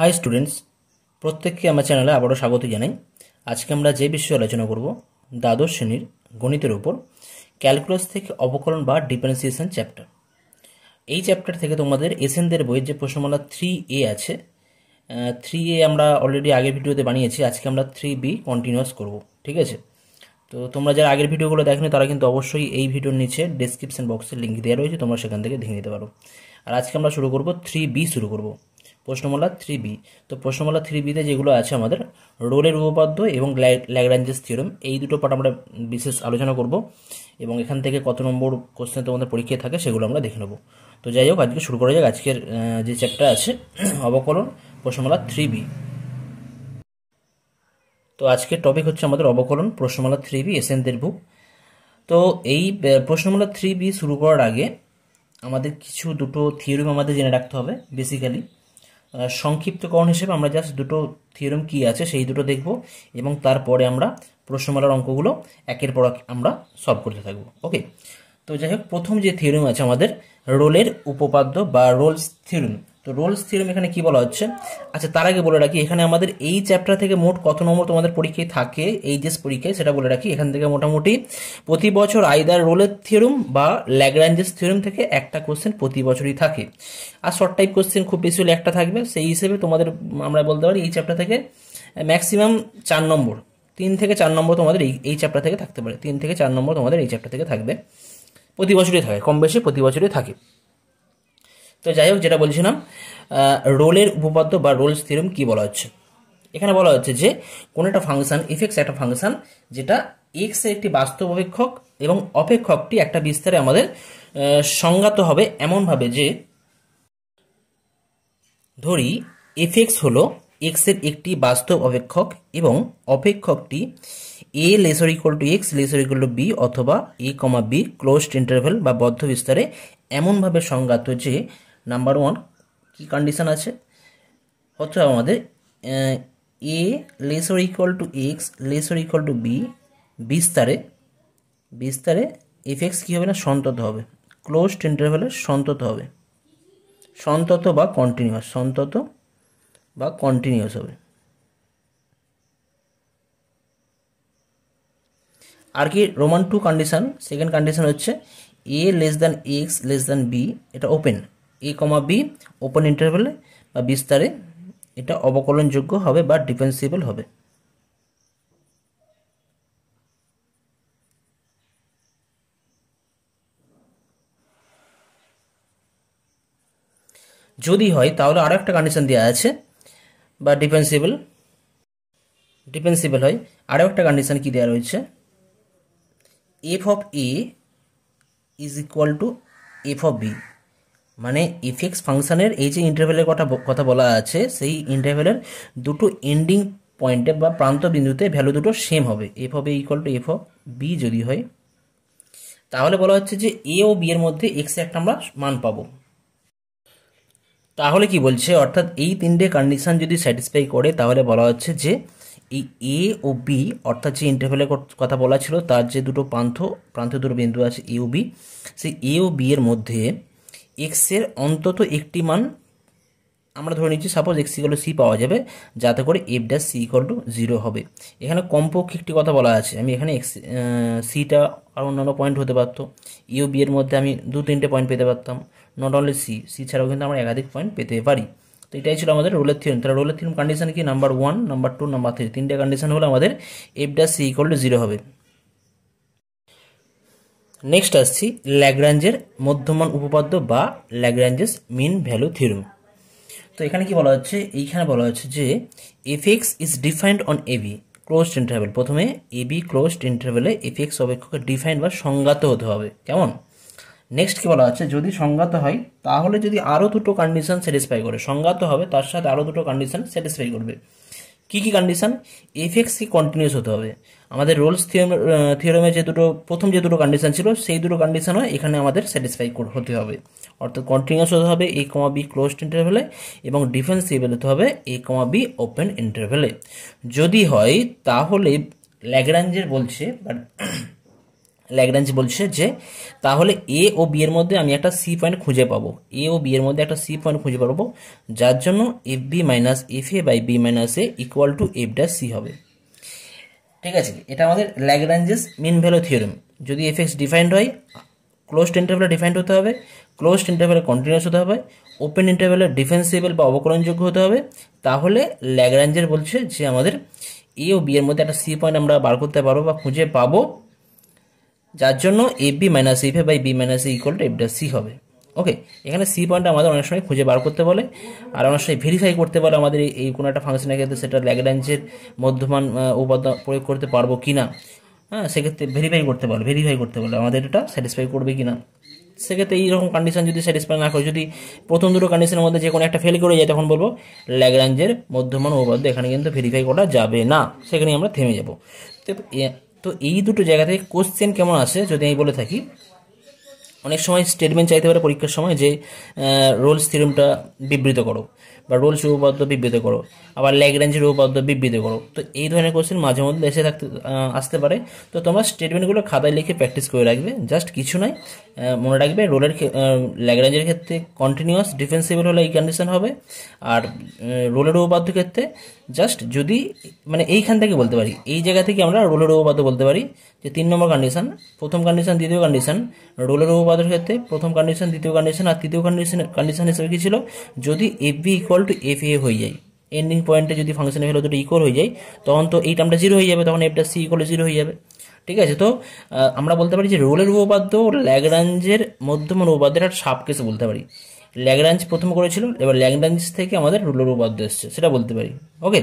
high students প্রত্যেককে আমার চ্যানেলে আবারও স্বাগত জানাই আজকে আমরা যে বিষয়ে আলোচনা করব দ্বাদশ শ্রেণীর গণিতের উপর ক্যালকুলাস থেকে অবকরণ বা ডিফারেন্সিয়েশন চ্যাপ্টার এই চ্যাপ্টার থেকে তোমাদের এসএনদের বইয়ের যে প্রশ্নমালা থ্রি এ আছে থ্রি এ আমরা অলরেডি আগের ভিডিওতে বানিয়েছি আজকে আমরা থ্রি বি কন্টিনিউয়াস করব ঠিক আছে তো তোমরা যারা আগের ভিডিওগুলো দেখনি তারা কিন্তু অবশ্যই এই ভিডিওর নিচে ডিসক্রিপশন বক্সে লিঙ্ক দেওয়া রয়েছে তোমরা সেখান থেকে দেখে নিতে পারো আর আজকে আমরা শুরু করব থ্রি বি শুরু করবো প্রশ্নমালা থ্রি বি তো প্রশ্নমালা থ্রি বিতে যেগুলো আছে আমাদের রোলের উপপাদ্য এবং ল্যাগ্রাঞ্জেস থিওরম এই দুটো পাঠ আমরা বিশেষ আলোচনা করব এবং এখান থেকে কত নম্বর কোশ্চেন তোমাদের পরীক্ষায় থাকে সেগুলো আমরা দেখে নেব তো যাই হোক আজকে শুরু করা যাক আজকের যে চ্যাপ্টার আছে অবকলন প্রশ্নমালা থ্রি বি তো আজকের টপিক হচ্ছে আমাদের অবকলন প্রশ্নমালা থ্রি বি এস এন তো এই প্রশ্নমালা থ্রি বি শুরু করার আগে আমাদের কিছু দুটো থিওরিম আমাদের জেনে রাখতে হবে বেসিক্যালি সংক্ষিপ্তকরণ হিসেবে আমরা জাস্ট দুটো থিওরেম কি আছে সেই দুটো দেখব এবং তারপরে আমরা প্রশ্নমালার অঙ্কগুলো একের পর এক আমরা সলভ করতে থাকব ওকে তো যাই হোক প্রথম যে থিওরেম আছে আমাদের রোলের উপপাদ্য বা রোলস থিওরেম তো রোলস থিওরেম এখানে কি বলা হচ্ছে আচ্ছা তার আগে বলে রাখি এখানে আমাদের এই চ্যাপ্টার থেকে মোট কত নম্বর তোমাদের পরীক্ষায় থাকে এই যে পরীক্ষায় সেটা বলে রাখি এখান থেকে মোটামুটি প্রতি বছর আইদার রোলের থিওরেম বা ল্যাগ্রাঞ্জেস থিওরেম থেকে একটা কোশ্চেন প্রতি বছরই থাকে আর শর্ট টাইপ কোশ্চেন খুব বেশি হলে একটা থাকবে সেই হিসেবে তোমাদের আমরা বলতে পারি এই চ্যাপ্টার থেকে ম্যাক্সিমাম চার নম্বর তিন থেকে চার নম্বর তোমাদের এই এই চ্যাপ্টার থেকে থাকতে পারে তিন থেকে চার নম্বর তোমাদের এই চ্যাপ্টার থেকে থাকবে প্রতি বছরই থাকে কম বেশি প্রতি বছরই থাকে তো যাই হোক যেটা বলছিলাম রোলের উপপাদ্য বা রোল স্থিরম কী বলা হচ্ছে এখানে বলা হচ্ছে যে কোনো একটা ফাংশন ইফেক্টস একটা ফাংশন যেটা এক্স একটি বাস্তব অপেক্ষক এবং অপেক্ষকটি একটা বিস্তারে আমাদের সংজ্ঞাত হবে এমনভাবে যে ধরি এফেক্স হলো এক্সের একটি বাস্তব অপেক্ষক এবং অপেক্ষকটি a lesser equal to x lesser equal to b অথবা a comma b closed interval বা বদ্ধ বিস্তারে এমনভাবে সংজ্ঞাত যে নাম্বার ওয়ান কী কন্ডিশান আছে হচ্ছে আমাদের a less or equal to x less or equal to b বিস্তারে বিস্তারে এফ এক্স কী হবে না সন্তত হবে ক্লোজ ইন্টারভেলে সন্তত হবে সন্তত বা কন্টিনিউয়াস সন্তত বা কন্টিনিউয়াস হবে আর কি roman two condition second condition হচ্ছে a less than x less than b এটা open E a comma B open ইন্টারভেলে বা বিস্তারে এটা অবকলনযোগ্য হবে বা ডিফেন্সিবল হবে যদি হয় তাহলে আরও একটা কন্ডিশন দেওয়া আছে বা ডিফেন্সিবল ডিফেন্সিবল হয় আরও একটা কন্ডিশন কি দেওয়া রয়েছে f of a is equal to f of b মানে ইফেক্স ফাংশানের এই যে ইন্টারভেলের কথা কথা বলা আছে সেই ইন্টারভেলের দুটো এন্ডিং পয়েন্টে বা প্রান্ত বিন্দুতে ভ্যালু দুটো সেম হবে এফ হবে ইকুয়াল টু এফ বি যদি হয় তাহলে বলা হচ্ছে যে এ ও বি এর মধ্যে এক্স একটা আমরা মান পাবো তাহলে কি বলছে অর্থাৎ এই তিনটে কন্ডিশন যদি স্যাটিসফাই করে তাহলে বলা হচ্ছে যে এই এ ও বি অর্থাৎ যে ইন্টারভেলের কথা বলা ছিল তার যে দুটো প্রান্ত প্রান্ত দুটো বিন্দু আছে এ ও বি সেই এ ও বি এর মধ্যে এক্সের অন্তত একটি মান আমরা ধরে নিচ্ছি সাপোজ এক্স ইকল সি পাওয়া যাবে যাতে করে F dash c equal to zero হবে এখানে কমপক্ষে একটি কথা বলা আছে আমি এখানে এক্স সিটা আর অন্যান্য পয়েন্ট হতে পারত ইউ বি এর মধ্যে আমি দু তিনটে পয়েন্ট পেতে পারতাম নট অনলি সি সি ছাড়াও কিন্তু আমরা একাধিক পয়েন্ট পেতে পারি তো এটাই ছিল আমাদের রোলের থিওরিম তাহলে রোলের থিওরিম কন্ডিশন কি number one number two number three তিনটে কন্ডিশন হলে আমাদের f dash c equal to zero হবে নেক্সট আসছি ল্যাগ্রাঞ্জের মধ্যমান উপপাদ্য বা ল্যাগ্রাঞ্জেস মিন ভ্যালু থিওরম তো এখানে কি বলা হচ্ছে এইখানে বলা হচ্ছে যে f is defined on a b closed interval প্রথমে এবি ক্লোজড ইন্টারভেলে এফ এক্স অপেক্ষকে ডিফাইন্ড বা সংজ্ঞাত হতে হবে কেমন নেক্সট কি বলা হচ্ছে যদি সংজ্ঞাত হয় তাহলে যদি আরও দুটো কন্ডিশন স্যাটিসফাই করে সংজ্ঞাত হবে তার সাথে আরও দুটো কন্ডিশন স্যাটিসফাই করবে কি কি কন্ডিশান এফ কন্টিনিউস হতে হবে আমাদের রোলস থিওরমে যে দুটো প্রথম যে দুটো কন্ডিশন ছিল সেই দুটো কন্ডিশনও এখানে আমাদের স্যাটিসফাই হতে হবে অর্থাৎ কন্টিনিউস হতে হবে এ কমা বি ক্লোজড ইন্টারভেলে এবং ডিফেন্সিভেল হতে হবে এ কমা বি ওপেন ইন্টারভেলে যদি হয় তাহলে ল্যাগরাঞ্জের বলছে বাট ল্যাগরাঞ্জ বলছে যে তাহলে এ ও বি এর মধ্যে আমি একটা সি পয়েন্ট খুঁজে পাবো এ ও বি এর মধ্যে একটা সি পয়েন্ট খুঁজে পাবো যার জন্য f B minus F A by B minus A equal to f dash c হবে ঠিক আছে এটা আমাদের ল্যাগরাঞ্জেস মিন ভ্যালু থিওরেম যদি এফএক্স ডিফাইন্ড হয় ক্লোজড ইন্টারভেলে ডিফাইন্ড হতে হবে ক্লোজড ইন্টারভেলে কন্টিনিউস হতে হবে ওপেন ইন্টারভেলে ডিফেন্সিবল বা অবকরণযোগ্য হতে হবে তাহলে ল্যাগরাঞ্জের বলছে যে আমাদের এ ও বি এর মধ্যে একটা সি পয়েন্ট আমরা বার করতে পারবো বা খুঁজে পাবো যার জন্য f B minus F A by B minus equal to F dash c হবে ওকে এখানে সি পয়েন্ট আমাদের অনেক সময় খুঁজে বার করতে বলে আর অনেক সময় ভেরিফাই করতে বলে আমাদের এই কোনো একটা ফাংশনের ক্ষেত্রে সেটা ল্যাগরাঞ্জের মধ্যমান উপাদান প্রয়োগ করতে পারবো কি না হ্যাঁ সেক্ষেত্রে ভেরিফাই করতে বলে ভেরিফাই করতে বলে আমাদের এটা স্যাটিসফাই করবে কি না সেক্ষেত্রে এইরকম কন্ডিশন যদি স্যাটিসফাই না করে যদি প্রথম দুটো কন্ডিশনের মধ্যে যে কোনো একটা ফেল করে যায় তখন বলবো ল্যাগরাঞ্জের মধ্যমান উপপাদ্য এখানে কিন্তু ভেরিফাই করা যাবে না সেখানে আমরা থেমে যাব তো এই দুটো জায়গা থেকে কোশ্চেন কেমন আসে যদি আমি বলে থাকি অনেক সময় স্টেটমেন্ট চাইতে পারে পরীক্ষার সময় যে রোলস থিরমটা বিবৃত করো বা রোলস উপপাদ্য বিবৃত করো আবার ল্যাগরেঞ্জের উপপাদ্য বিবৃত করো তো এই ধরনের কোশ্চেন মাঝে মধ্যে এসে থাকতে আসতে পারে তো তোমরা স্টেটমেন্টগুলো খাতায় লিখে প্র্যাকটিস করে রাখবে জাস্ট কিছু নয় মনে রাখবে রোলের ল্যাগরেঞ্জের ক্ষেত্রে কন্টিনিউয়াস ডিফেন্সিবল হলে এই কন্ডিশন হবে আর রোলের উপপাদ্য ক্ষেত্রে জাস্ট যদি মানে এইখান থেকে বলতে পারি এই জায়গা থেকে আমরা রোলের উপপাদ্য বলতে পারি যে তিন নম্বর কন্ডিশন প্রথম কন্ডিশন দ্বিতীয় কন্ডিশন রোলের উপপাদ্যের ক্ষেত্রে প্রথম কন্ডিশন দ্বিতীয় কন্ডিশন আর তৃতীয় কন্ডিশন কন্ডিশন হিসেবে কী ছিল যদি f b equal to f a হয়ে যায় এন্ডিং পয়েন্টে যদি ফাংশনের ভ্যালু দুটো ইকুয়াল হয়ে যায় তখন তো এই টার্মটা জিরো হয়ে যাবে তখন এফটা সি ইকুয়াল জিরো হয়ে যাবে ঠিক আছে তো আমরা বলতে পারি যে রোলের উপপাদ্য ল্যাগরাঞ্জের মধ্যমান উপপাদ্যের একটা সাপকেসে বলতে পারি ল্যাগরাঞ্জ প্রথম করেছিল এবার ল্যাগরাঞ্জ থেকে আমাদের রুলোর উপাদ্য এসছে সেটা বলতে পারি ওকে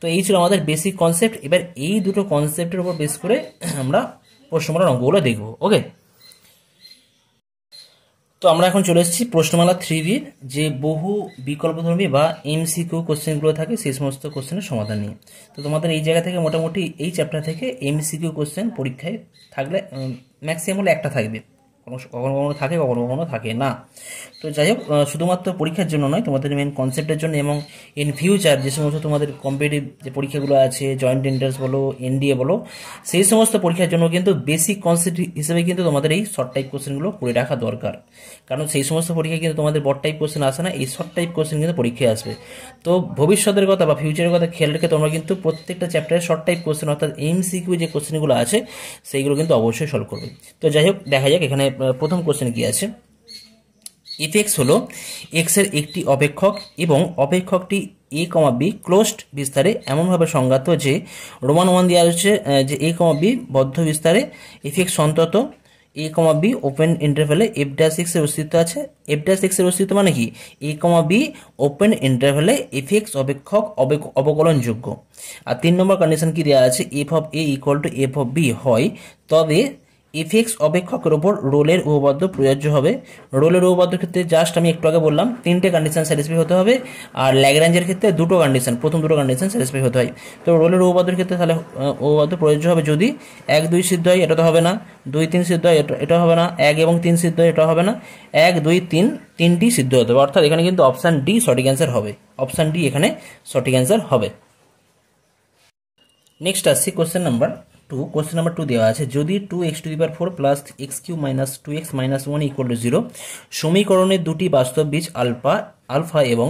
তো এই ছিল আমাদের বেসিক কনসেপ্ট এবার এই দুটো কনসেপ্টের উপর বেস করে আমরা প্রশ্নমালার অঙ্কগুলো দেখব ওকে তো আমরা এখন চলে এসেছি প্রশ্নমালা থ্রি বির যে বহু বিকল্পধর্মী বা এমসিকিউ কোশ্চেনগুলো থাকে সেই সমস্ত কোশ্চেনের সমাধান নিয়ে তো তোমাদের এই জায়গা থেকে মোটামুটি এই চ্যাপ্টার থেকে এমসিকিউ কোশ্চেন পরীক্ষায় থাকলে ম্যাক্সিমাম হলে একটা থাকবে কখনো কখনো থাকে কখনো কখনো থাকে না তো যাই হোক শুধুমাত্র পরীক্ষার জন্য নয় তোমাদের মেন কনসেপ্টের জন্য এবং ইন ফিউচার যে সমস্ত তোমাদের কম্পিটিভ যে পরীক্ষাগুলো আছে জয়েন্ট এন্ট্রান্স বলো এনডিএ বলো সেই সমস্ত পরীক্ষার জন্য কিন্তু বেসিক কনসেপ্ট হিসেবে কিন্তু তোমাদের এই শর্ট টাইপ কোশ্চেনগুলো করে রাখা দরকার কারণ সেই সমস্ত পরীক্ষায় কিন্তু তোমাদের বড় টাইপ কোশ্চেন আসে না এই শর্ট টাইপ কোশ্চেন কিন্তু পরীক্ষায় আসবে তো ভবিষ্যতের কথা বা ফিউচারের কথা খেয়াল রেখে তোমরা কিন্তু প্রত্যেকটা চ্যাপ্টারে শর্ট টাইপ কোশ্চেন অর্থাৎ এমসিকিউ যে কোশ্চেনগুলো আছে সেইগুলো কিন্তু অবশ্যই সলভ করবে তো যাই হোক দেখা যাক এখানে প্রথম কোশ্চেন কী আছে এফ এক্স হলো এক্সের একটি অপেক্ষক এবং অপেক্ষকটি এ কমা বি ক্লোজড বিস্তারে এমনভাবে সংজ্ঞাত যে রোমান ওয়ান দেওয়া হচ্ছে যে এ কমা বি বদ্ধ বিস্তারে f x a comma B open ইন্টারভেলে এফ ড্যাশ এক্সের অস্তিত্ব আছে এফ ড্যাশ এক্সের এর অস্তিত্ব মানে কি এ কমা বি ওপেন ইন্টারভেলে এফ এক্স অবেক্ষক অবকলনযোগ্য আর তিন নম্বর কন্ডিশন কি দেওয়া আছে F of a equal to f of b হয় তবে এফএক্স অপেক্ষকের ওপর রোলের উপপাদ্য প্রযোজ্য হবে রোলের উপপাদ্য ক্ষেত্রে জাস্ট আমি একটু আগে বললাম তিনটে কন্ডিশন স্যাটিসফাই হতে হবে আর ল্যাগ্রাঞ্জের ক্ষেত্রে দুটো কন্ডিশন প্রথম দুটো কন্ডিশন স্যাটিসফাই হতে হয় তো রোলের উপপাদ্যের ক্ষেত্রে তাহলে উপপাদ্য প্রযোজ্য হবে যদি এক দুই সিদ্ধ হয় এটা তো হবে না দুই তিন সিদ্ধ হয় এটা হবে না এক এবং তিন সিদ্ধ হয় এটা হবে না এক দুই তিন তিনটি সিদ্ধ হতে হবে অর্থাৎ এখানে কিন্তু অপশান ডি সঠিক অ্যান্সার হবে অপশান ডি এখানে সঠিক অ্যান্সার হবে নেক্সট আসছি question number two question number two দেওয়া আছে যদি two x to the power four plus x cube minus two x minus one equal to zero সমীকরণের দুটি বাস্তব বীজ আলফা আলফা এবং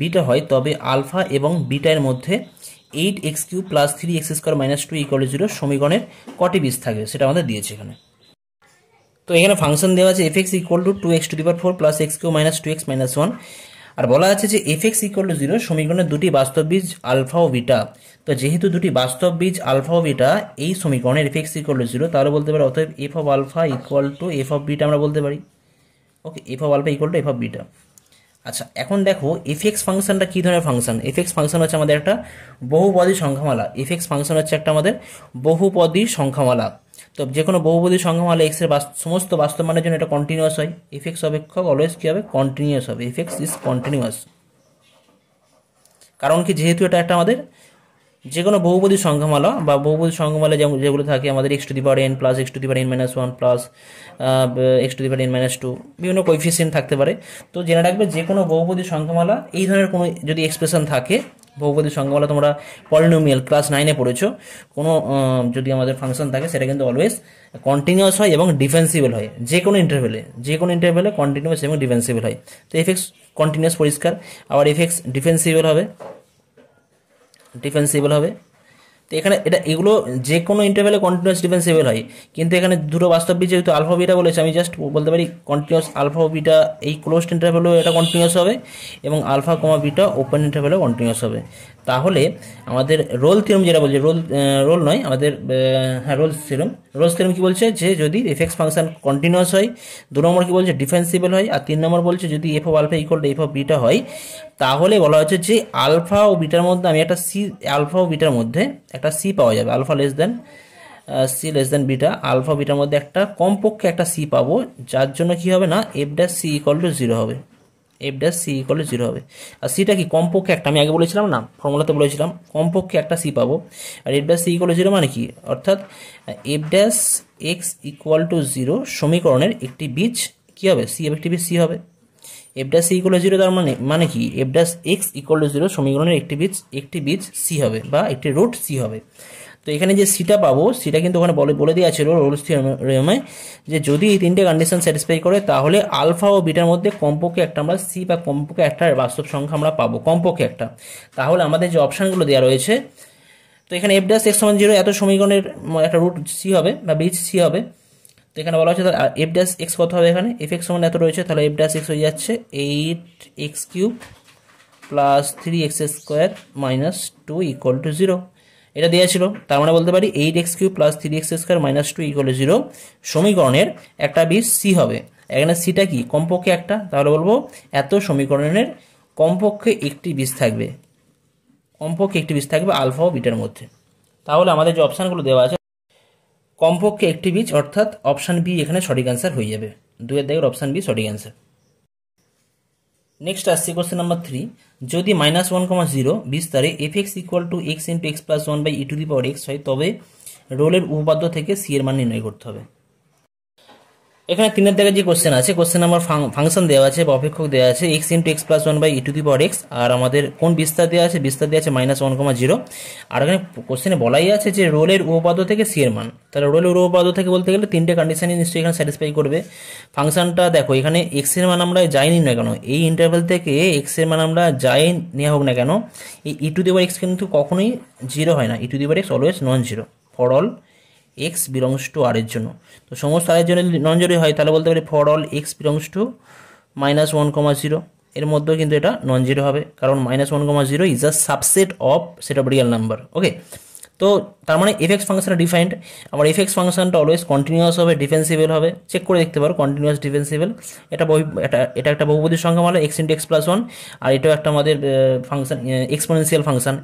বিটা হয় তবে আলফা এবং বিটার মধ্যে eight x cube plus three x square minus two equal to zero সমীকরণের কটি বীজ থাকবে সেটা আমাদের দিয়েছে এখানে তো এখানে ফাংশন দেওয়া আছে f x equal to two x to the power four plus x cube minus two x minus one আর বলা আছে যে f x equal to zero সমীকরণের দুটি বাস্তব বীজ আলফা ও বিটা তো যেহেতু দুটি বাস্তব বীজ আলফা ও বিটা এই সমীকরণের f x equal to zero তাহলে বলতে পারি অতএব f of alpha equal to f of beta আমরা বলতে পারি okay f of alpha equal to f of beta আচ্ছা এখন দেখো এফ এক্স ফাংশনটা কী ধরনের ফাংশন এফ এক্স ফাংশন হচ্ছে আমাদের একটা বহুপদী সংখ্যামালা এফ এক্স ফাংশন হচ্ছে একটা আমাদের বহুপদী সংখ্যামালা তো যে কোনো বহুপদী সংগম হলে এক্সের সমস্ত বাস্তব মানের জন্য এটা কন্টিনিউয়াস হয় ইফেক্টস অপেক্ষক অলওয়েজ কী হবে কন্টিনিউয়াস হবে ইফেক্টস ইজ কন্টিনিউয়াস কারণ কি যেহেতু এটা একটা আমাদের যে কোনো বহুপদী সংখ্যামালা বা বহুপদী সংখ্যামালা যেমন যেগুলো থাকে আমাদের x to the power n plus x to the power n minus one plus x to the power n minus two বিভিন্ন কোইফিসিয়েন্ট থাকতে পারে তো জেনে রাখবে যে কোনো বহুপদী সংখ্যামালা এই ধরনের কোনো যদি এক্সপ্রেশন থাকে বহুপদী সংখ্যামালা তোমরা পলিনোমিয়াল ক্লাস নাইনে পড়েছো কোনো যদি আমাদের ফাংশন থাকে সেটা কিন্তু অলওয়েজ কন্টিনিউয়াস হয় এবং ডিফেন্সিবল হয় যে কোনো ইন্টারভেলে যে কোনো ইন্টারভেলে কন্টিনিউয়াস এবং ডিফেন্সিবল হয় তো এফেক্স কন্টিনিউয়াস পরিষ্কার আবার এফেক্স ডিফেন্সিবল হবে ডিফেন্সিবল হবে তো এখানে এটা এগুলো যে কোনো ইন্টারভেলে কন্টিনিউয়াস ডিফেন্সিবল হয় কিন্তু এখানে দুটো বাস্তব বীজ যেহেতু আলফা বিটা বলেছে আমি জাস্ট বলতে পারি কন্টিনিউয়াস আলফা বিটা এই ক্লোজড ইন্টারভেলেও এটা কন্টিনিউয়াস হবে এবং আলফা কমা বিটা ওপেন ইন্টারভেলেও কন্টিনিউয়াস হবে তাহলে আমাদের রোল থিরম যেটা বলছে রোল রোল নয় আমাদের হ্যাঁ রোল থিরম রোল থিরম কি বলছে যে যদি এফেক্স ফাংশন কন্টিনিউয়াস হয় দু নম্বর কি বলছে ডিফেন্সিবল হয় আর তিন নম্বর বলছে যদি f of alpha equal to f of beta হয় তাহলে বলা হচ্ছে যে আলফা ও বিটার মধ্যে আমি একটা সি আলফা ও বিটার মধ্যে একটা সি পাওয়া যাবে alpha less than c less than beta alpha বিটার মধ্যে একটা কমপক্ষে একটা সি পাবো যার জন্য কি হবে না f dash c equal to zero হবে এফ ড্যাশ সি ইকলে জিরো হবে আর সিটা কি কমপক্ষে একটা আমি আগে বলেছিলাম না ফর্মুলাতে বলেছিলাম কমপক্ষে একটা সি পাবো আর এফ ড্যাশ সি ইকলে জিরো মানে কি অর্থাৎ f dash x equal to zero সমীকরণের একটি বীজ কী হবে সি এফ একটি বীজ সি হবে f dash equal to zero তার মানে মানে কি f dash x equal to zero সমীকরণের একটি বীজ একটি বীজ সি হবে বা একটি রুট সি হবে তো এখানে যে সিটা পাবো সিটা কিন্তু ওখানে বলে বলে দেওয়া ছিল রোলস থিওরেমে যে যদি এই তিনটে কন্ডিশন স্যাটিসফাই করে তাহলে আলফা ও বিটার মধ্যে কমপক্ষে একটা আমরা সি বা কমপক্ষে একটা বাস্তব সংখ্যা আমরা পাবো কমপক্ষে একটা তাহলে আমাদের যে অপশানগুলো দেওয়া রয়েছে তো এখানে এফ ডাস এক্স জিরো এত সমীকরণের একটা রুট সি হবে বা বিচ সি হবে তো এখানে বলা হচ্ছে তাহলে এফ ডাস এক্স কত হবে এখানে এফ এক্স সমান এত রয়েছে তাহলে এফ ডাস এক্স হয়ে যাচ্ছে eight x cube plus three x square minus two equal to zero এটা দেওয়া ছিল তার মানে বলতে পারি eight x cube plus three x square minus two equal zero সমীকরণের একটা বীজ সি হবে এখানে সিটা কি কমপক্ষে একটা তাহলে বলবো এত সমীকরণের কমপক্ষে একটি বীজ থাকবে কমপক্ষে একটি বীজ থাকবে আলফা ও বিটার মধ্যে তাহলে আমাদের যে অপশানগুলো দেওয়া আছে কমপক্ষে একটি বীজ অর্থাৎ অপশান বি এখানে সঠিক অ্যান্সার হয়ে যাবে দুয়ের দাগের অপশান বি সঠিক অ্যান্সার নেক্সট আসছে কোশ্চেন নাম্বার থ্রি যদি মাইনাস ওয়ান কমা জিরো বিস্তারে f x equal to x into x plus one by e to the power x হয় তবে রোলের উপপাদ্য থেকে সি এর মান নির্ণয় করতে হবে এখানে তিনের দেখা যে কোশ্চেন আছে কোশ্চেন আমার ফাংশন দেওয়া আছে বা অপেক্ষক দেওয়া আছে x into x plus one by e to the power x আর আমাদের কোন বিস্তার দেওয়া আছে বিস্তার দেওয়া আছে মাইনাস ওয়ান কমা জিরো আর এখানে কোশ্চেনে বলাই আছে যে রোলের উপপাদ্য থেকে সি এর মান তাহলে রোলের উপপাদ্য থেকে বলতে গেলে তিনটে কন্ডিশনই নিশ্চয়ই এখানে স্যাটিসফাই করবে ফাংশনটা দেখো এখানে এক্স এর মান আমরা যাই নিই না কেন এই ইন্টারভেল থেকে এক্স এর মান আমরা যাই নেওয়া হোক না কেন এই ই টু দি পাওয়ার এক্স কিন্তু কখনোই জিরো হয় না e to the power x always non zero for all x belongs to আরের জন্য তো সমস্ত আরের জন্য নন ননজরি হয় তাহলে বলতে পারি for all x belongs to minus one comma zero এর মধ্যেও কিন্তু এটা নন জিরো হবে কারণ minus one comma zero is a subset of set of real number okay তো তার মানে এফ এক্স ফাংশনটা ডিফাইন্ড আমার এফ এক্স ফাংশনটা অলওয়েজ কন্টিনিউয়াস হবে ডিফেন্সিবল হবে চেক করে দেখতে পারো কন্টিনিউয়াস ডিফেন্সিবল এটা বহু এটা এটা একটা বহুপদী সংখ্যা মানে x into x plus one আর এটাও একটা আমাদের function exponential function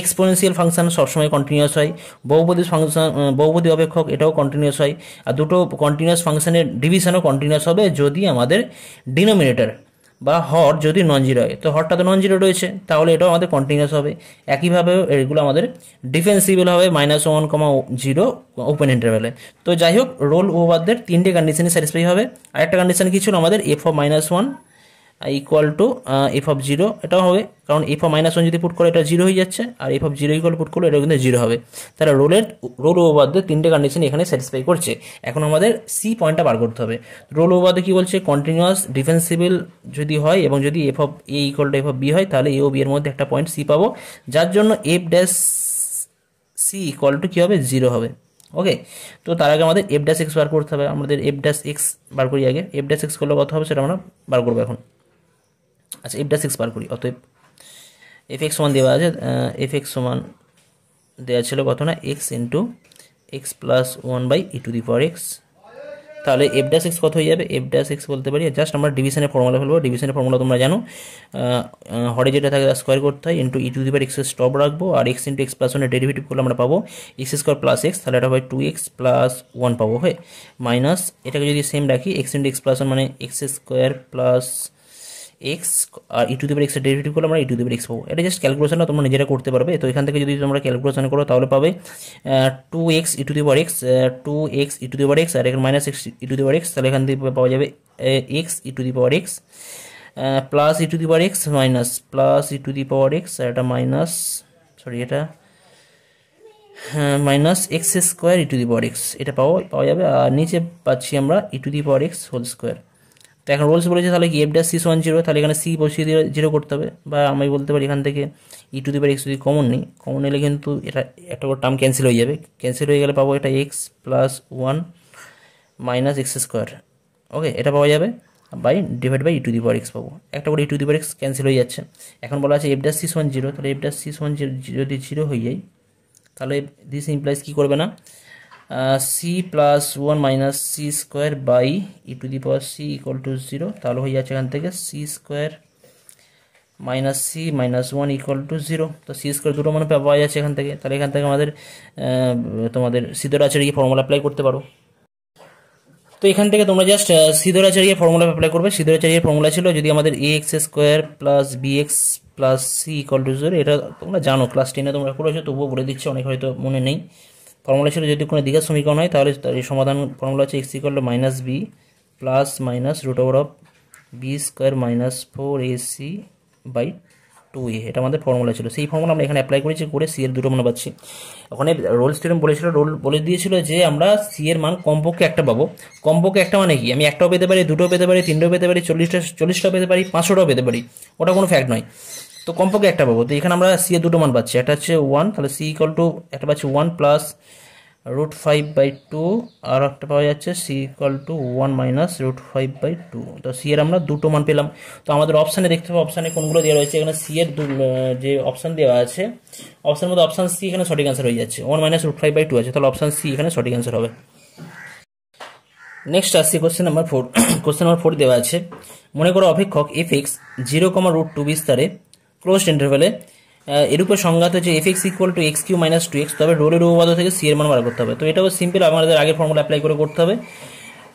exponential function সবসময় কন্টিনিউয়াস হয় বহুপদী ফাংশন বহুপদী অপেক্ষক এটাও কন্টিনিউয়াস হয় আর দুটো কন্টিনিউয়াস ফাংশনের ডিভিশনও কন্টিনিউয়াস হবে যদি আমাদের ডিনোমিনেটার বা হর যদি নন জিরো হয় তো হরটা তো নন জিরো রয়েছে তাহলে এটাও আমাদের কন্টিনিউস হবে একইভাবে এগুলো আমাদের ডিফেন্সিবল হবে minus one comma zero open ইন্টারভেলে তো যাই হোক রোল ওভারদের তিনটে কন্ডিশনে স্যাটিসফাই হবে আরেকটা কন্ডিশন কি ছিল আমাদের f of minus one equal to f of zero এটাও হবে কারণ এফ অফ মাইনাস ওয়ান যদি পুট করো এটা জিরো হয়ে যাচ্ছে আর F of zero equal put করলে এটা কিন্তু জিরো হবে তাহলে রোলের রোল ওভারদে তিনটে কন্ডিশন এখানে স্যাটিসফাই করছে এখন আমাদের সি পয়েন্টটা বার করতে হবে রোল ওভারদে কী বলছে কন্টিনিউয়াস ডিফেন্সিবল যদি হয় এবং যদি f of a equal to f of b হয় তাহলে এ ও বি এর মধ্যে একটা পয়েন্ট সি পাবো যার জন্য f dash c equal to কী হবে জিরো হবে ওকে তো তার আগে আমাদের এফ ড্যাশ এক্স বার করতে হবে আমাদের এফ ড্যাশ এক্স বার করি আগে এফ ড্যাশ এক্স করলে কত হবে সেটা আমরা বার করবো এখন আচ্ছা এফ ডাস সিক্স বার করি অতএব এফ এক্স সমান দেওয়া আছে এফ এক্স সমান দেওয়া ছিল কত না x into x plus one by e to the power x তাহলে এফ ডাস এক্স কত হয়ে যাবে এফ ডাস এক্স বলতে পারি জাস্ট আমরা ডিভিশনের ফর্মুলা ফেলবো ডিভিশনের ফর্মুলা তোমরা জানো হরে যেটা থাকে স্কোয়ার করতে হয় into e to the for এক্সের স্টপ রাখবো আর এক্স ইন্টু এক্স প্লাস ওয়ানের ডেরিভেটিভ করলে আমরা পাবো এক্স স্কোয়ার প্লাস এক্স তাহলে এটা হয় টু এক্স প্লাস ওয়ান পাবো হ্যাঁ মাইনাস এটাকে যদি সেম রাখি x into x plus one মানে এক্স স্কোয়ার প্লাস এক্স আর ইটু দেবের দি এক্সের ডেরিভেটিভ করলে আমরা ইটু দেবের এক্স পাবো এটা জাস্ট না তোমরা নিজেরা করতে পারবে তো এখান থেকে যদি তোমরা ক্যালকুলেশন করো তাহলে পাবে two x e to the x two x e to দেবার দি এক্স আর এখানে মাইনাস এক্স ইটু দেবার দি এক্স তাহলে এখান থেকে পাওয়া যাবে x e to the power x plus e to the x minus plus e to দেবার দি পাওয়ার এক্স আর এটা মাইনাস সরি এটা মাইনাস এক্স স্কোয়ার ইটু দেবার দি এক্স এটা পাওয়া পাওয়া যাবে আর নিচে পাচ্ছি আমরা ইটু দেবার দি এক্স হোল স্কোয়ার তো এখন রোলস বলেছে তাহলে কি এফ ডাস সি সমান জিরো তাহলে এখানে সি বসিয়ে দিয়ে জিরো করতে হবে বা আমি বলতে পারি এখান থেকে e to the power x যদি কমন নেই কমন এলে কিন্তু এটা একটা করে টার্ম ক্যান্সেল হয়ে যাবে ক্যান্সেল হয়ে গেলে পাবো এটা x plus one minus x square okay এটা পাওয়া যাবে by divide by e to the power x পাবো একটা করে e to the power x cancel হয়ে যাচ্ছে এখন বলা আছে এফ ডাস সি সোয়ান জিরো তাহলে এফ ডাস সি জিরো যদি জিরো হয়ে যায় তাহলে দিস ইমপ্লাইজ কী করবে না c plus one minus c square by e to the power c equal to zero তাহলে হয়ে যাচ্ছে এখান থেকে c square minus c minus one equal to zero তো সি স্কোয়ার দুটো মানে পাওয়া যাচ্ছে এখান থেকে তাহলে এখান থেকে আমাদের তোমাদের সিদ্ধরাচার্যকে ফর্মুলা অ্যাপ্লাই করতে পারো তো এখান থেকে তোমরা জাস্ট সিদ্ধরাচার্যের ফর্মুলা অ্যাপ্লাই করবে সিদ্ধরাচার্যের ফর্মুলা ছিল যদি আমাদের a x square plus b x plus c equal to zero এটা তোমরা জানো ক্লাস টেনে তোমরা করেছো তবুও বলে দিচ্ছি অনেক হয়তো মনে নেই ফর্মুলা ছিল যদি কোনো দীঘার সমীকরণ হয় তাহলে এই সমাধান ফর্মুলা হচ্ছে x equal minus b plus minus root over of b square minus four ac by two a এটা আমাদের ফর্মুলা ছিল সেই ফর্মুলা আমরা এখানে অ্যাপ্লাই করেছি করে সি এর দুটো মনে পাচ্ছি ওখানে রোল থিওরেম বলেছিল রোল বলে দিয়েছিল যে আমরা সি এর মান কমপক্ষে একটা পাবো কমপক্ষে একটা মানে কি আমি একটাও পেতে পারি দুটো পেতে পারি তিনটাও পেতে পারি চল্লিশটা চল্লিশটাও পেতে পারি পাঁচশোটাও পেতে পারি ওটা কোনো ফ্যাক্ট নয় তো কমপক্ষে একটা পাবো তো এখানে আমরা সি এর দুটো মান পাচ্ছি একটা হচ্ছে ওয়ান তাহলে সি ইকাল টু একটা পাচ্ছি one plus root five by two আর একটা পাওয়া যাচ্ছে c equal to one minus root five by two তো সি এর আমরা দুটো মান পেলাম তো আমাদের অপশানে দেখতে হবে অপশানে কোনগুলো দেওয়া রয়েছে এখানে সি এর যে অপশান দেওয়া আছে অপশানের মধ্যে অপশান সি এখানে সঠিক অ্যান্সার হয়ে যাচ্ছে one minus root five by two আছে তাহলে অপশান সি এখানে সঠিক অ্যান্সার হবে নেক্সট আসছি question number four question number four দেওয়া আছে মনে করো অপেক্ষক f x zero comma root two বিস্তারে ক্লোজড ইন্টারভেলে এরূপের সংঘাত হচ্ছে f x equal to x cube minus two x তবে রোলের উপপাদ্য থেকে সি এর মান বার করতে হবে তো এটাও সিম্পল আমাদের আগের ফর্মুলা অ্যাপ্লাই করে করতে হবে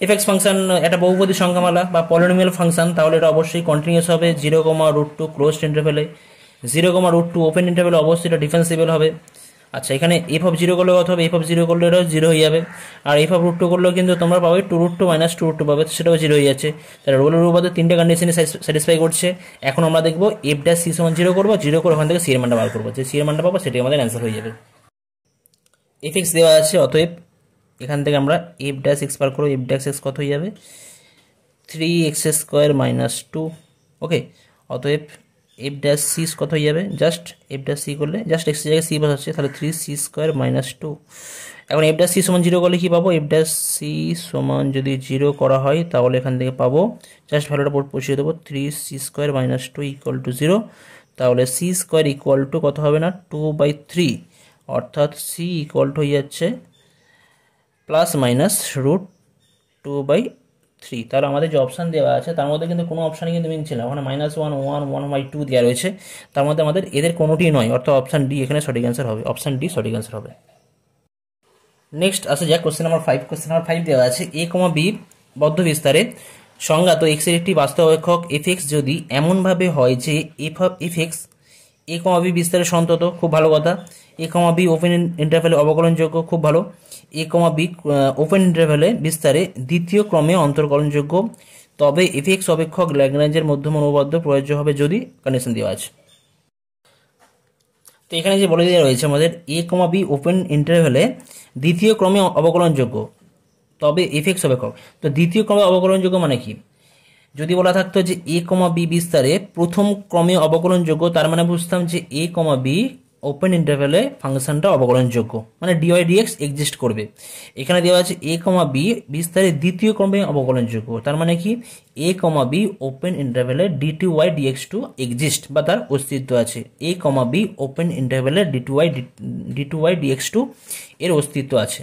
এফ এক্স ফাংশন একটা বহুপদী সংখ্যামালা বা পলিনোমিয়াল ফাংশন তাহলে এটা অবশ্যই কন্টিনিউস হবে zero comma root two closed ইন্টারভেলে zero comma root two open ইন্টারভেলে অবশ্যই এটা ডিফেন্সিবল হবে আচ্ছা এখানে এফ অফ জিরো করলে কত হবে এফ অফ জিরো করলে এটাও জিরো হয়ে যাবে আর এফ অফ রুট টু করলেও কিন্তু তোমরা পাবে two root two minus two root two পাবে সেটাও জিরো হয়ে যাচ্ছে তাহলে রোল অনুপাতে তিনটে কন্ডিশনে স্যাটিসফাই করছে এখন আমরা দেখবো এফ ডা সি সমান জিরো করবো জিরো করে ওখান থেকে সি এর মানটা বার করবো যে সি এর মানটা পাবো সেটি আমাদের অ্যান্সার হয়ে যাবে এফ এক্স দেওয়া আছে অতএব এখান থেকে আমরা এফ ড্যাশ এক্স বার করবো এফ ড্যাশ এক্স কত হয়ে যাবে three x square minus two okay অতএব এফ ড্যাশ সি কত হয়ে যাবে জাস্ট এফ ড্যাশ সি করলে জাস্ট এক্স জায়গায় সি বাস হচ্ছে তাহলে three c square minus two এখন এফ ড্যাশ সি সমান জিরো করলে কী পাবো এফ ড্যাশ সি সমান যদি জিরো করা হয় তাহলে এখান থেকে পাবো জাস্ট ভ্যালুটা বোর্ড পৌঁছে দেবো three c square minus two equal to zero তাহলে সি স্কোয়ার ইকুয়াল টু কত হবে না টু বাই থ্রি অর্থাৎ সি ইকুয়াল টু হয়ে যাচ্ছে plus minus root two by three তাহলে আমাদের যে অপশান দেওয়া আছে তার মধ্যে কিন্তু কোনো অপশানে কিন্তু মিন না ওখানে minus one one one by two দেওয়া রয়েছে তার মধ্যে আমাদের এদের কোনোটি নয় অর্থাৎ অপশান ডি এখানে সঠিক অ্যান্সার হবে অপশান ডি সঠিক অ্যান্সার হবে নেক্সট আসে যাক question number five question number five দেওয়া আছে এ কমা বি বদ্ধ বিস্তারে সংজ্ঞাত এক্সের একটি বাস্তবেক্ষক এফ এক্স যদি এমনভাবে হয় যে f f x a comma b বিস্তারে সন্তত খুব ভালো কথা এ কমা বি ওপেন ইন্টারভেলে অবকলনযোগ্য খুব ভালো এ কমা বি ওপেন ইন্টারভেলে বিস্তারে দ্বিতীয় ক্রমে অন্তর্কলনযোগ্য তবে এফএক্স অপেক্ষক ল্যাগ্রাঞ্জের মধ্যম অনুবাদ্য প্রযোজ্য হবে যদি কন্ডিশন দেওয়া আছে তো এখানে যে বলে দেওয়া রয়েছে আমাদের এ কমা বি ওপেন ইন্টারভেলে দ্বিতীয় ক্রমে অবকলনযোগ্য তবে এফএক্স অপেক্ষক তো দ্বিতীয় ক্রমে অবকলনযোগ্য মানে কি যদি বলা থাকতো যে এ কমা বি বিস্তারে প্রথম ক্রমে অবকলনযোগ্য তার মানে বুঝতাম যে এ কমা বি ওপেন ইন্টারভেলে ফাংশনটা অবকলনযোগ্য মানে ডিওয়াই ডিএক্স এক্সিস্ট করবে এখানে দেওয়া আছে এ কমা বি বিস্তারের দ্বিতীয় ক্রমে অবকলনযোগ্য তার মানে কি এ কমা বি ওপেন ইন্টারভেলে d two y d x two exist বা তার অস্তিত্ব আছে এ কমা বি ওপেন ইন্টারভেলে d two y d two y d x two এর অস্তিত্ব আছে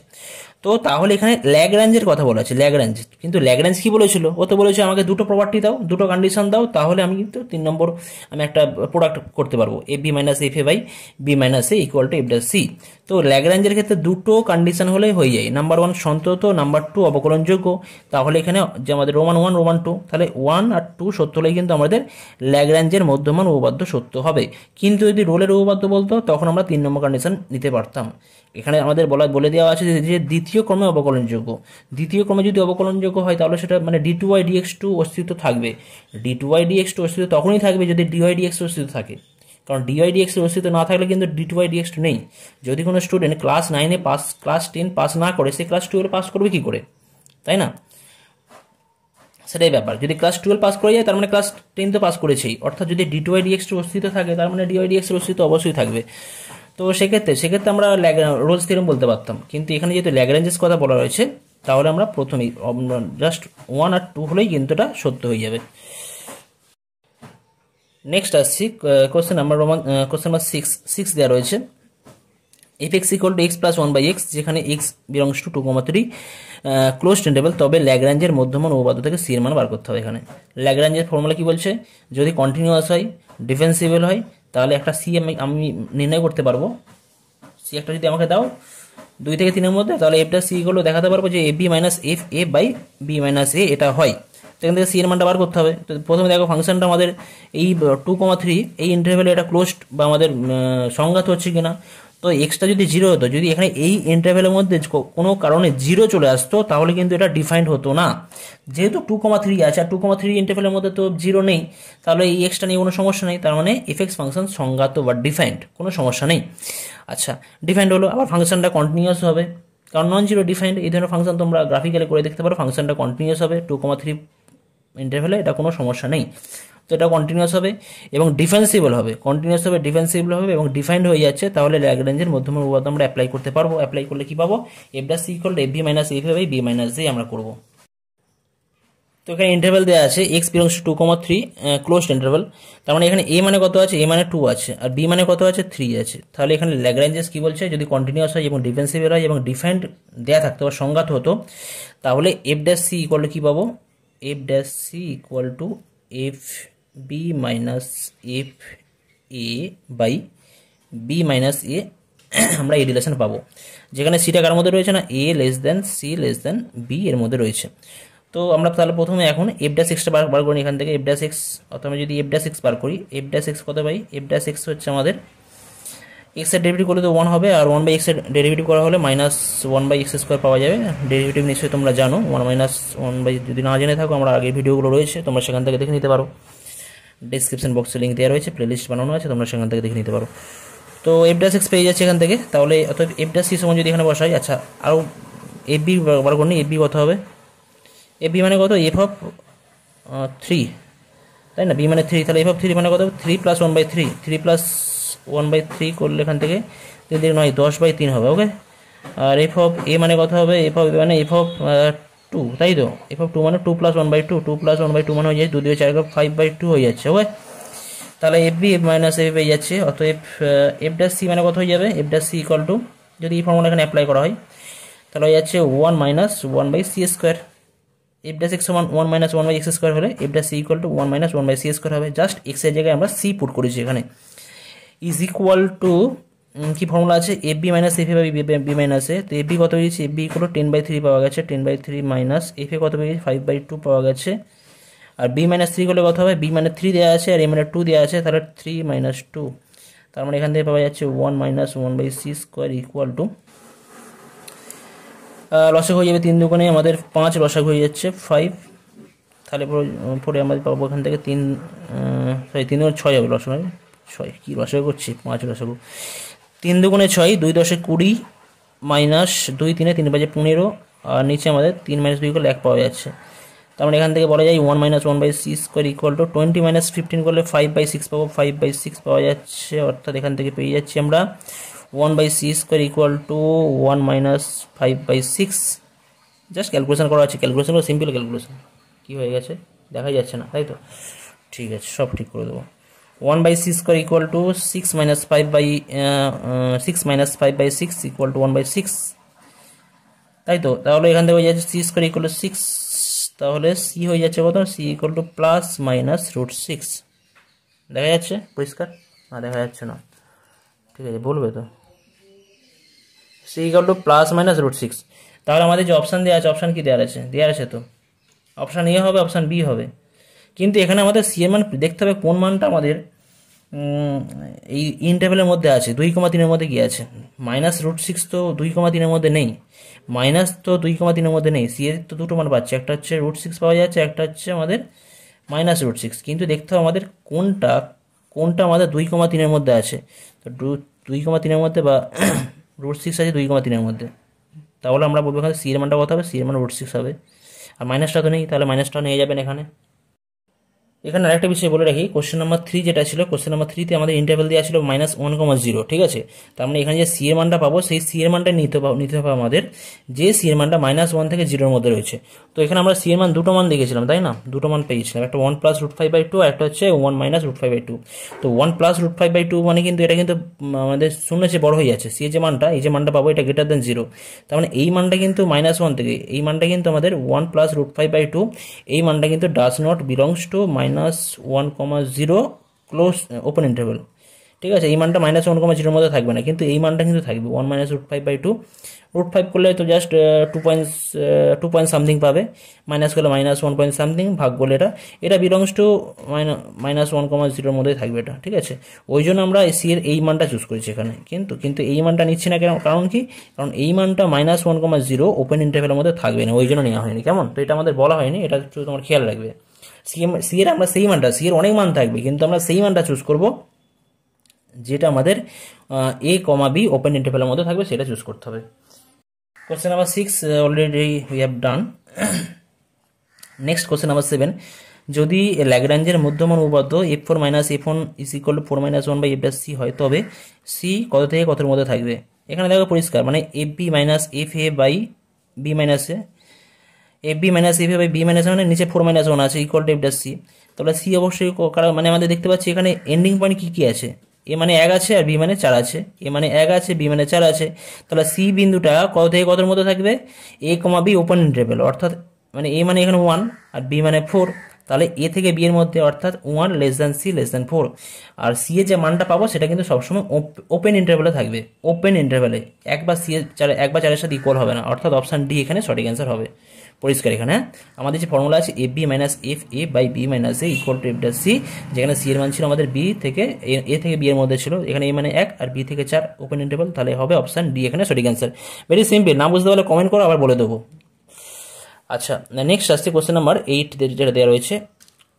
তো তাহলে এখানে ল্যাগরাঞ্জের কথা বলা আছে ল্যাগরাঞ্জ কিন্তু ল্যাগরাঞ্জ কী বলেছিল ও তো বলেছে আমাকে দুটো প্রপার্টি দাও দুটো কন্ডিশন দাও তাহলে আমি কিন্তু তিন নম্বর আমি একটা প্রোডাক্ট করতে পারবো a b minus F A by B minus A equal to F dash C তো ল্যাগরাঞ্জের ক্ষেত্রে দুটো কন্ডিশন হলে হয়ে যায় নাম্বার ওয়ান সন্তত নাম্বার টু অবকলনযোগ্য তাহলে এখানে যে আমাদের রোমান ওয়ান রোমান টু তাহলে ওয়ান আর টু সত্য হলেই কিন্তু আমাদের ল্যাগরাঞ্জের মধ্যমান উপপাদ্য সত্য হবে কিন্তু যদি রোলের উপপাদ্য বলতো তখন আমরা তিন নম্বর কন্ডিশন নিতে পারতাম এখানে আমাদের বলা বলে দেওয়া আছে যে দ্বিতীয় ক্রমে অবকলনযোগ্য দ্বিতীয় ক্রমে যদি অবকলনযোগ্য হয় তাহলে সেটা মানে d two y d x two অস্তিত্ব থাকবে d two y d x two অস্তিত্ব তখনই থাকবে যদি ডি ওয়াই ডিএক্স অস্তিত্ব থাকে কারণ ডিওয়াই ডিএক্স অস্তিত্ব না থাকলে কিন্তু d two y d x two নেই যদি কোনো স্টুডেন্ট ক্লাস নাইনে পাস ক্লাস টেন পাস না করে সে ক্লাস টুয়েলভ পাস করবে কী করে তাই না সেটাই ব্যাপার যদি ক্লাস টুয়েলভ পাস করে যায় তার মানে ক্লাস টেন তো পাস করেছেই অর্থাৎ যদি d two y d x two অস্তিত্ব থাকে তার মানে ডিওয়াই ডিএক্স অস্তিত্ব অবশ্যই থাকবে তো সেক্ষেত্রে সেক্ষেত্রে আমরা রোলস থিরম বলতে পারতাম কিন্তু এখানে যেহেতু ল্যাগ্রেঞ্জেস কথা বলা রয়েছে তাহলে আমরা প্রথমেই জাস্ট ওয়ান আর টু হলেই কিন্তু এটা সত্য হয়ে যাবে নেক্সট আসছি question number roman question number six six দেওয়া রয়েছে f x equal to x plus one by x যেখানে x belongs to two comma three close টেন্টেবল তবে ল্যাগ্রাঞ্জের মধ্যমান উপপাদ্য থেকে সিরমান বার করতে হবে এখানে ল্যাগ্রাঞ্জের ফর্মুলা কি বলছে যদি কন্টিনিউয়াস হয় ডিফেন্সিবল হয় তাহলে একটা সি আমি আমি নির্ণয় করতে পারবো সি একটা যদি আমাকে দাও দুই থেকে তিনের মধ্যে তাহলে এফটা সি সিগুলো দেখাতে পারবো যে a b minus F A by B minus a এটা হয় সেখান থেকে সি এর মানটা বার করতে হবে তো প্রথমে দেখো ফাংশনটা আমাদের এই টু কমা থ্রি এই ইন্টারভেলে এটা ক্লোজড বা আমাদের সংঘাত হচ্ছে কিনা তো এক্সটা যদি জিরো হতো যদি এখানে এই ইন্টারভেলের মধ্যে কোনো কারণে জিরো চলে আসতো তাহলে কিন্তু এটা ডিফাইন্ড হতো না যেহেতু টু কমা থ্রি আছে আর টু কমা থ্রি ইন্টারভেলের মধ্যে তো জিরো নেই তাহলে এই এক্সটা নিয়ে কোনো সমস্যা নেই তার মানে এফেক্স ফাংশন সংজ্ঞাত বা ডিফাইন্ড কোনো সমস্যা নেই আচ্ছা ডিফাইন্ড হলো আবার ফাংশনটা কন্টিনিউয়াস হবে কারণ নন জিরো ডিফাইন্ড এই ধরনের ফাংশন তোমরা গ্রাফিক্যালি করে দেখতে পারো ফাংশনটা কন্টিনিউয়াস হবে টু কমা থ্রি ইন্টারভেলে এটা কোনো সমস্যা নেই তো এটা কন্টিনিউয়াস হবে এবং ডিফেন্সিবল হবে কন্টিনিউয়াস হবে ডিফেন্সিবল হবে এবং ডিফাইন্ড হয়ে যাচ্ছে তাহলে ল্যাগরেঞ্জের মধ্যম উপপাদ্য আমরা অ্যাপ্লাই করতে পারবো অ্যাপ্লাই করলে কী পাবো এফটা সি করলে F B minus F by B minus দিয়ে আমরা করবো তো এখানে ইন্টারভেল দেওয়া আছে x belongs two comma three closed interval তার মানে এখানে এ মানে কত আছে এ মানে টু আছে আর বি মানে কত আছে থ্রি আছে তাহলে এখানে ল্যাগ্রাঞ্জেস কী বলছে যদি কন্টিনিউয়াস হয় এবং ডিফেন্সিভ হয় এবং ডিফেন্ড দেওয়া থাকতো বা সংঘাত হতো তাহলে F dash c equal to কী পাবো f dash c equal to F B minus F A by B minus a আমরা এ রিলেশন পাবো যেখানে সিটা কার মধ্যে রয়েছে না a less than c less than b এর মধ্যে রয়েছে তো আমরা তাহলে প্রথমে এখন এফ ডাস এক্সটা বার বার করি এখান থেকে এফ ড্যাস এক্স অথবা যদি এফ ড্যাস এক্স বার করি এফ ড্যাস এক্স কত পাই এফ ড্যাস এক্স হচ্ছে আমাদের এক্সের ডেরিভেটিভ করলে তো ওয়ান হবে আর ওয়ান বাই এক্সের ডেরিভেটিভ করা হলে minus one by x square পাওয়া যাবে ডেরিভেটিভ নিশ্চয়ই তোমরা জানো ওয়ান মাইনাস ওয়ান বাই যদি না জেনে থাকো আমরা আগের ভিডিওগুলো রয়েছে তোমরা সেখান থেকে দেখে নিতে পারো ডিসক্রিপশন বক্সে লিঙ্ক দেওয়া রয়েছে প্লেলিস্ট বানানো আছে তোমরা সেখান থেকে দেখে নিতে পারো তো এফ ডাস পেয়ে যাচ্ছে এখান থেকে তাহলে অর্থাৎ এফ ডাস সি সমান যদি এখানে বসাই আচ্ছা আরও এফ বি বার করি এফ বি কত হবে এফ বি মানে কত এফ অফ থ্রি তাই না বি মানে থ্রি তাহলে এফ অফ থ্রি মানে কত three plus one by three three plus one by three করলে এখান থেকে তিন নয় দশ বাই তিন হবে ওকে আর এফ অফ এ মানে কত হবে এফ অফ মানে এফ অফ টু তাই তো এফ টু মানে two plus one by two two plus one by two মানে হয়ে যায় দু দিয়ে চার ফাইভ বাই টু হয়ে যাচ্ছে ওকে তাহলে F b f minus f হয়ে যাচ্ছে অতএব এফ ডাস সি মানে কত হয়ে যাবে f dash c equal to যদি এই ফর্মুলা এখানে অ্যাপ্লাই করা হয় তাহলে হয়ে যাচ্ছে one minus one by c square f dash x সমান one minus one by x square হলে f dash c equal to one minus one by c square হবে জাস্ট এক্সের জায়গায় আমরা সি পুট করেছি এখানে ইজ ইকুয়াল টু কি formula আছে F B minus F A by B minus a তো এফ বি কত বেরিয়েছে এফ বি হলো টেন বাই থ্রি পাওয়া গেছে ten by three minus F a কত বেরিয়েছে ফাইভ বাই টু পাওয়া গেছে আর বি মাইনাস থ্রি করলে কত হবে বি মানে থ্রি দেওয়া আছে আর এ মানে টু দেওয়া আছে তাহলে থ্রি মাইনাস টু তার মানে এখান থেকে পাওয়া যাচ্ছে one minus one by c square equal to লসাগ হয়ে যাবে তিন দোকানে আমাদের পাঁচ লসাগ হয়ে যাচ্ছে ফাইভ তাহলে পরে আমাদের পাবো এখান থেকে তিন সরি তিন ছয় হবে লসাগ ছয় কী রসক করছি পাঁচ লসাগু তিন দুগুণে ছয় দুই দশে কুড়ি মাইনাস দুই তিনে তিন বাজে পনেরো আর নিচে আমাদের তিন মাইনাস দুই করলে এক পাওয়া যাচ্ছে তার মানে এখান থেকে বলা যায় one minus one by six square equal to twenty minus fifteen করলে ফাইভ বাই সিক্স পাবো ফাইভ বাই সিক্স পাওয়া যাচ্ছে অর্থাৎ এখান থেকে পেয়ে যাচ্ছি আমরা one by c square equal to one minus five by six just calculation করা আছে ক্যালকুলেশন সিম্পল ক্যালকুলেশন কী হয়ে গেছে দেখা যাচ্ছে না তাই তো ঠিক আছে সব ঠিক করে দেবো 1 by 6 square equal to 6 minus 5 by uh, uh, 6 minus 5 by 6 equal to 1 by 6 তাই তো তাহলে এখান থেকে হয়ে যাচ্ছে c square equal to six তাহলে সি হয়ে যাচ্ছে কত c equal to plus minus root six দেখা যাচ্ছে পরিষ্কার না দেখা যাচ্ছে না ঠিক আছে বলবে তো c equal to plus minus root six তাহলে আমাদের যে অপশান দেওয়া আছে অপশান কি দেওয়া আছে দেওয়া আছে তো অপশান এ হবে অপশান বি হবে কিন্তু এখানে আমাদের সি এর মান দেখতে হবে কোন মানটা আমাদের এই ইন্টারভেলের মধ্যে আছে দুই কমা তিনের মধ্যে কী আছে মাইনাস রুট সিক্স তো দুই কমা তিনের মধ্যে নেই মাইনাস তো দুই কমা তিনের মধ্যে নেই সি এর তো দুটো মান পাচ্ছে একটা হচ্ছে রুট সিক্স পাওয়া যাচ্ছে একটা হচ্ছে আমাদের মাইনাস রুট সিক্স কিন্তু দেখতে হবে আমাদের কোনটা কোনটা আমাদের দুই কমা তিনের মধ্যে আছে তো দুই কমা তিনের মধ্যে বা রুট সিক্স আছে দুই কমা তিনের মধ্যে তাহলে আমরা বলবো এখানে সি এর মানটা কত হবে সি এর মান রুট সিক্স হবে আর মাইনাসটা তো নেই তাহলে মাইনাসটা নিয়ে যাবেন এখানে এখানে আরেকটা বিষয় বলে রাখি কোশ্চেন নাম্বার থ্রি যেটা ছিল কোশ্চেন নাম্বার থ্রিতে আমাদের ইন্টারভেল দেওয়া ছিল মাইনাস ওয়ান কমা জিরো ঠিক আছে তার মানে এখানে যে সি এর মানটা পাবো সেই সি এর মানটা নিতে পাবো নিতে হবে আমাদের যে সি এর মানটা মাইনাস ওয়ান থেকে জিরোর মধ্যে রয়েছে তো এখানে আমরা সি এর মান দুটো মান দেখেছিলাম তাই না দুটো মান পেয়েছিলাম একটা one plus root five by two একটা হচ্ছে one minus root five by two তো one plus root five by two মানে কিন্তু এটা কিন্তু আমাদের শূন্য সে বড় হয়ে যাচ্ছে সি যে মানটা এই যে মানটা পাবো এটা গ্রেটার দেন জিরো তার মানে এই মানটা কিন্তু মাইনাস ওয়ান থেকে এই মানটা কিন্তু আমাদের one plus root five by two এই মানটা কিন্তু does not belongs to minus minus one comma zero close open interval ঠিক আছে এই মানটা মাইনাস ওয়ান কমা জিরোর মধ্যে থাকবে না কিন্তু এই মানটা কিন্তু থাকবে one minus root five by two root five করলে তো just two point two point something পাবে মাইনাস করলে মাইনাস ওয়ান পয়েন্ট সামথিং ভাগ করলে এটা এটা belongs to minus one comma জিরোর মধ্যেই থাকবে এটা ঠিক আছে ওই জন্য আমরা সি এর এই মানটা চুজ করেছি এখানে কিন্তু কিন্তু এই মানটা নিচ্ছি না কেন কারণ কি কারণ এই মানটা minus one comma zero open ইন্টারভেলের মধ্যে থাকবে না ওই জন্য নেওয়া হয়নি কেমন তো এটা আমাদের বলা হয়নি এটা তোমার খেয়াল রাখবে সিএম সি এর আমরা সেই মানটা সি এর অনেক মান থাকবে কিন্তু আমরা সেই মানটা চুজ করব যেটা আমাদের এ কমা বি ওপেন ইন্টারভেলের মধ্যে থাকবে সেটা চুজ করতে হবে question number six already we have done next question number seven যদি ল্যাগরাঞ্জের মধ্যমান উপাদ্য F four minus F one is equal to four minus one by F C হয় তবে সি কত থেকে কতর মধ্যে থাকবে এখানে দেখো পরিষ্কার মানে F B minus F A by B minus A F B minus F by B minus মানে নিচে ফোর মাইনাস ওয়ান আছে ইকুয়াল টু এফ সি তাহলে সি অবশ্যই কারণ মানে আমাদের দেখতে পাচ্ছি এখানে এন্ডিং পয়েন্ট কী কী আছে এ মানে এক আছে আর বি মানে চার আছে এ মানে এক আছে বি মানে চার আছে তাহলে সি বিন্দুটা কত থেকে কতর মধ্যে থাকবে A comma B open interval অর্থাৎ মানে এ মানে এখানে ওয়ান আর বি মানে ফোর তাহলে এ থেকে বি এর মধ্যে অর্থাৎ one less than C less than four আর সি এর যে মানটা পাবো সেটা কিন্তু সবসময় ওপেন ইন্টারভেলে থাকবে ওপেন ইন্টারভেলে একবার সি এর চার একবার চারের সাথে ইকুয়াল হবে না অর্থাৎ অপশান ডি এখানে সঠিক অ্যান্সার হবে পরিষ্কার এখানে আমাদের যে ফর্মুলা আছে F B minus F A by B minus A equal to F dash C যেখানে সি এর মান ছিল আমাদের বি থেকে এ থেকে বি এর মধ্যে ছিল এখানে এ মানে এক আর বি থেকে চার ওপেন ইন্টারভেল তাহলে হবে অপশান ডি এখানে সঠিক অ্যান্সার ভেরি সিম্পল না বুঝতে পারলে কমেন্ট করো আবার বলে দেবো আচ্ছা নেক্সট আসছে কোশ্চেন নাম্বার এইট যেটা দেওয়া রয়েছে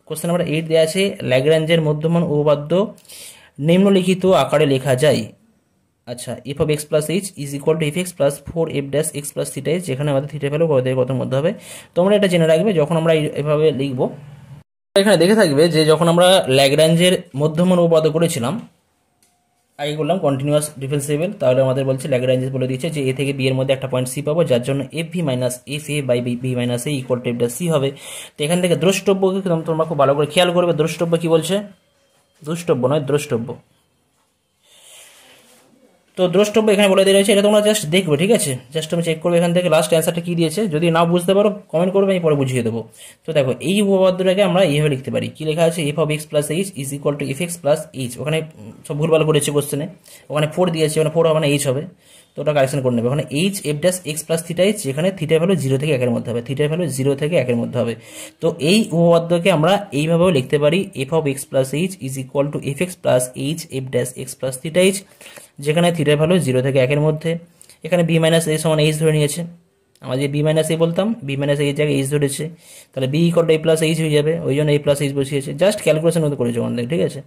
কোশ্চেন নাম্বার এইট দেওয়া আছে ল্যাগ্রাঞ্জের মধ্যমান উপপাদ্য নিম্নলিখিত আকারে লেখা যায় আচ্ছা F of X plus H is equal to F X plus four F dash X plus theta H যেখানে আমাদের থিটা ভ্যালু কত থেকে মধ্যে হবে তোমরা এটা জেনে রাখবে যখন আমরা এভাবে লিখবো এখানে দেখে থাকবে যে যখন আমরা ল্যাগরাঞ্জের মধ্যম অনুপাত করেছিলাম আগে করলাম কন্টিনিউয়াস ডিফেন্সিবল তাহলে আমাদের বলছে ল্যাগরাঞ্জেস বলে দিচ্ছে যে এ থেকে বি এর মধ্যে একটা পয়েন্ট সি পাবো যার জন্য F V minus F A by B V minus A equal to dash C হবে তো এখান থেকে দ্রষ্টব্যকে তোমরা খুব ভালো করে খেয়াল করবে দ্রষ্টব্য কি বলছে দ্রষ্টব্য নয় দ্রষ্টব্য তো দ্রষ্টব্য এখানে বলে দিয়ে রয়েছে এটা তোমরা জাস্ট দেখবে ঠিক আছে জাস্ট তুমি চেক করবে এখান থেকে লাস্ট অ্যান্সারটা কী দিয়েছে যদি না বুঝতে পারো কমেন্ট করবে আমি পরে বুঝিয়ে দেবো তো দেখো এই উপপাদ্যটাকে আমরা এইভাবে লিখতে পারি কী লেখা আছে F of X plus H is equal to F X plus H ওখানে সব ভুলভাল করেছে কোশ্চেনে ওখানে ফোর দিয়েছে ওখানে ফোর হবে এইচ হবে তো ওটা কারেকশন করে নেবে ওখানে H F dash X plus theta H যেখানে থিটা ভ্যালু জিরো থেকে একের মধ্যে হবে থিটা ভ্যালু জিরো থেকে একের মধ্যে হবে তো এই উপপাদ্যকে আমরা এইভাবেও লিখতে পারি F of X plus H is equal to F X plus H F dash X plus theta H যেখানে থিটার ভ্যালু জিরো থেকে একের মধ্যে এখানে বি মাইনাস এ সমান এইচ ধরে নিয়েছে আমরা যে বি মাইনাস এ বলতাম বি মাইনাস এই জায়গায় এইচ ধরেছে তাহলে B equal A plus H হয়ে যাবে ওই জন্য এ প্লাস এইচ বসিয়েছে জাস্ট ক্যালকুলেশন মতো করেছে ওখান থেকে ঠিক আছে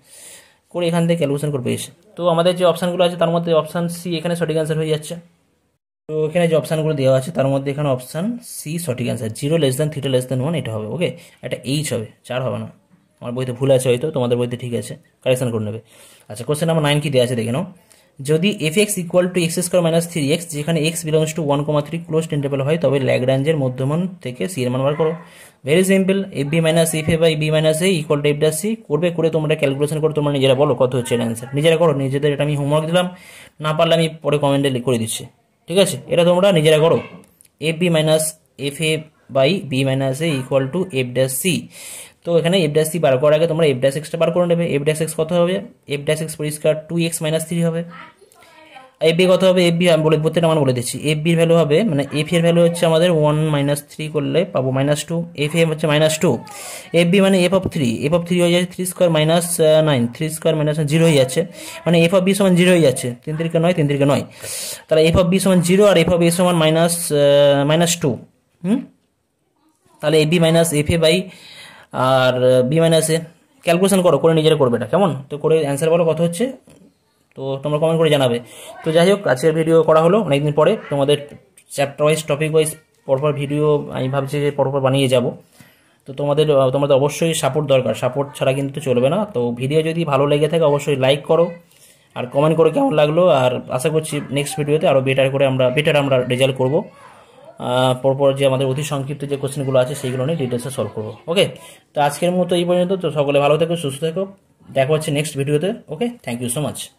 করে এখান থেকে ক্যালকুলেশন করে পেয়েছে তো আমাদের যে অপশানগুলো আছে তার মধ্যে অপশান সি এখানে সঠিক অ্যান্সার হয়ে যাচ্ছে তো এখানে যে অপশানগুলো দেওয়া আছে তার মধ্যে এখানে অপশান সি সঠিক অ্যান্সার জিরো লেস দ্যান থ্রিটা লেস দ্যান ওয়ান এটা হবে ওকে একটা এইচ হবে চার হবে না আমার বইতে ভুল আছে হয়তো তোমাদের বইতে ঠিক আছে কারেকশন করে নেবে আচ্ছা কোশ্চেন নাম্বার নাইন কি দেওয়া আছে দেখে নাও যদি F x equal to X square minus three X যেখানে x belongs to one comma three close টেন্টেবল হয় তবে ল্যাগরাঞ্জের মধ্যমান থেকে সি এর মান বার করো very simple F B minus F A by B minus A equal to F dash C করবে করে তোমরা ক্যালকুলেশন করে তোমরা নিজেরা বলো কত হচ্ছে অ্যান্সার নিজেরা করো নিজেদের এটা আমি হোমওয়ার্ক দিলাম না পারলে আমি পরে কমেন্টে করে দিচ্ছি ঠিক আছে এটা তোমরা নিজেরা করো F B minus F A by B minus A equal to F dash C তো এখানে এফ ড্যাশ সি বার করার আগে তোমরা এফ ড্যাস এক্সটা বার করে নেবে এফ ড্যাশ এক্স কত হবে এফ ড্যাস এক্স পরিষ্কার টু এক্স মাইনাস থ্রি হবে এফ বি কত হবে এফ বি আমি বলে প্রত্যেকটা আমার বলে দিচ্ছি এফ বির ভ্যালু হবে মানে এফ এর ভ্যালু হচ্ছে আমাদের ওয়ান মাইনাস থ্রি করলে পাবো মাইনাস টু এফ এম হচ্ছে মাইনাস টু এফ বি মানে F of three F of three হয়ে যাচ্ছে three square minus nine three square minus zero হয়ে যাচ্ছে মানে এফ অফ বি সমান জিরো হয়ে যাচ্ছে তিন তিরিকে নয় তিন তিরিকে নয় তাহলে এফ অফ বি সমান জিরো আর এফ অফ এ সমান মাইনাস মাইনাস টু হুম তাহলে F B minus F A by আর বি মাইনাস এ ক্যালকুলেশন করো করে নিজেরা করবে এটা কেমন তো করে অ্যান্সার বলো কত হচ্ছে তো তোমরা কমেন্ট করে জানাবে তো যাই হোক আজকের ভিডিও করা হলো অনেকদিন পরে তোমাদের চ্যাপ্টার ওয়াইজ টপিক ওয়াইজ পরপর ভিডিও আমি ভাবছি যে পরপর বানিয়ে যাব তো তোমাদের তোমাদের অবশ্যই সাপোর্ট দরকার সাপোর্ট ছাড়া কিন্তু চলবে না তো ভিডিও যদি ভালো লেগে থাকে অবশ্যই লাইক করো আর কমেন্ট করে কেমন লাগলো আর আশা করছি নেক্সট ভিডিওতে আরও বেটার করে আমরা বেটার আমরা রেজাল্ট করবো পরপর যে আমাদের অতি সংক্ষিপ্ত যে কোশ্চেনগুলো আছে সেইগুলো নিয়ে ডিটেলসে সলভ করবো ওকে তো আজকের মতো এই পর্যন্ত তো সকলে ভালো থেকো সুস্থ থেকো দেখা হচ্ছে নেক্সট ভিডিওতে okay thank you so much